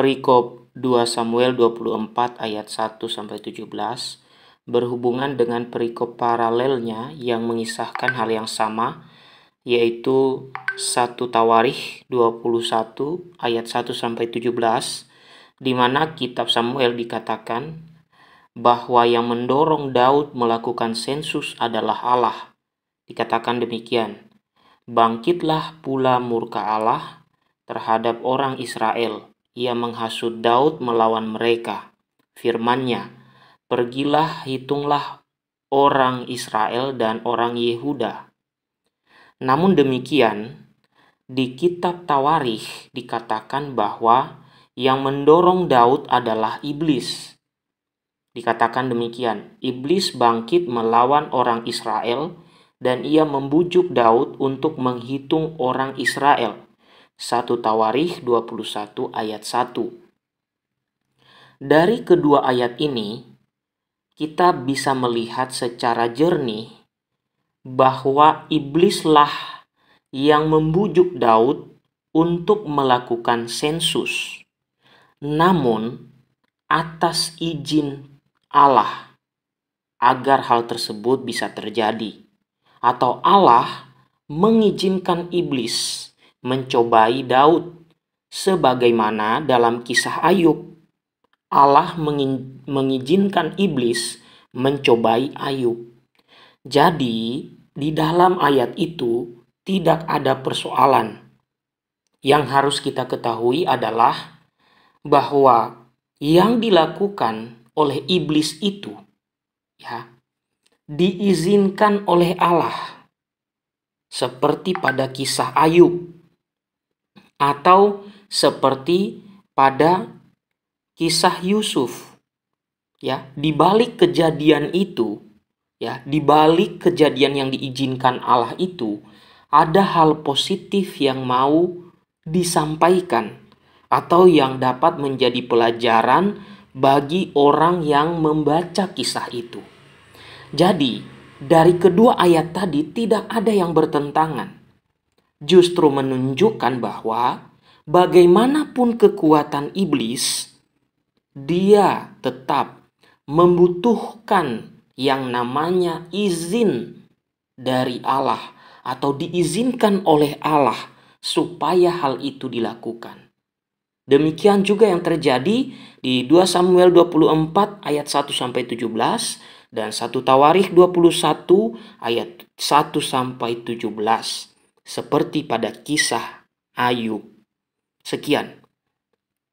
perikop 2 Samuel 24 ayat 1 sampai 17 berhubungan dengan perikop paralelnya yang mengisahkan hal yang sama yaitu 1 Tawarikh 21 ayat 1 sampai 17 di mana kitab Samuel dikatakan bahwa yang mendorong Daud melakukan sensus adalah Allah. Dikatakan demikian. Bangkitlah pula murka Allah terhadap orang Israel ia menghasut Daud melawan mereka. Firman-Nya, Pergilah hitunglah orang Israel dan orang Yehuda. Namun demikian, di kitab Tawarikh dikatakan bahwa yang mendorong Daud adalah iblis. Dikatakan demikian, iblis bangkit melawan orang Israel dan ia membujuk Daud untuk menghitung orang Israel. 1 Tawarikh 21 ayat 1. Dari kedua ayat ini, kita bisa melihat secara jernih bahwa iblislah yang membujuk Daud untuk melakukan sensus. Namun, atas izin Allah agar hal tersebut bisa terjadi atau Allah mengizinkan iblis mencobai Daud, sebagaimana dalam kisah Ayub. Allah mengizinkan iblis mencobai Ayub. Jadi, di dalam ayat itu tidak ada persoalan. Yang harus kita ketahui adalah bahwa yang dilakukan oleh iblis itu ya diizinkan oleh Allah seperti pada kisah Ayub atau seperti pada kisah Yusuf. Ya, di balik kejadian itu, ya, di balik kejadian yang diizinkan Allah itu, ada hal positif yang mau disampaikan atau yang dapat menjadi pelajaran bagi orang yang membaca kisah itu. Jadi, dari kedua ayat tadi tidak ada yang bertentangan justru menunjukkan bahwa bagaimanapun kekuatan iblis, dia tetap membutuhkan yang namanya izin dari Allah atau diizinkan oleh Allah supaya hal itu dilakukan. Demikian juga yang terjadi di 2 Samuel 24 ayat 1 sampai 17 dan 1 Tawarikh 21 ayat 1 sampai 17 seperti pada kisah Ayub. Sekian.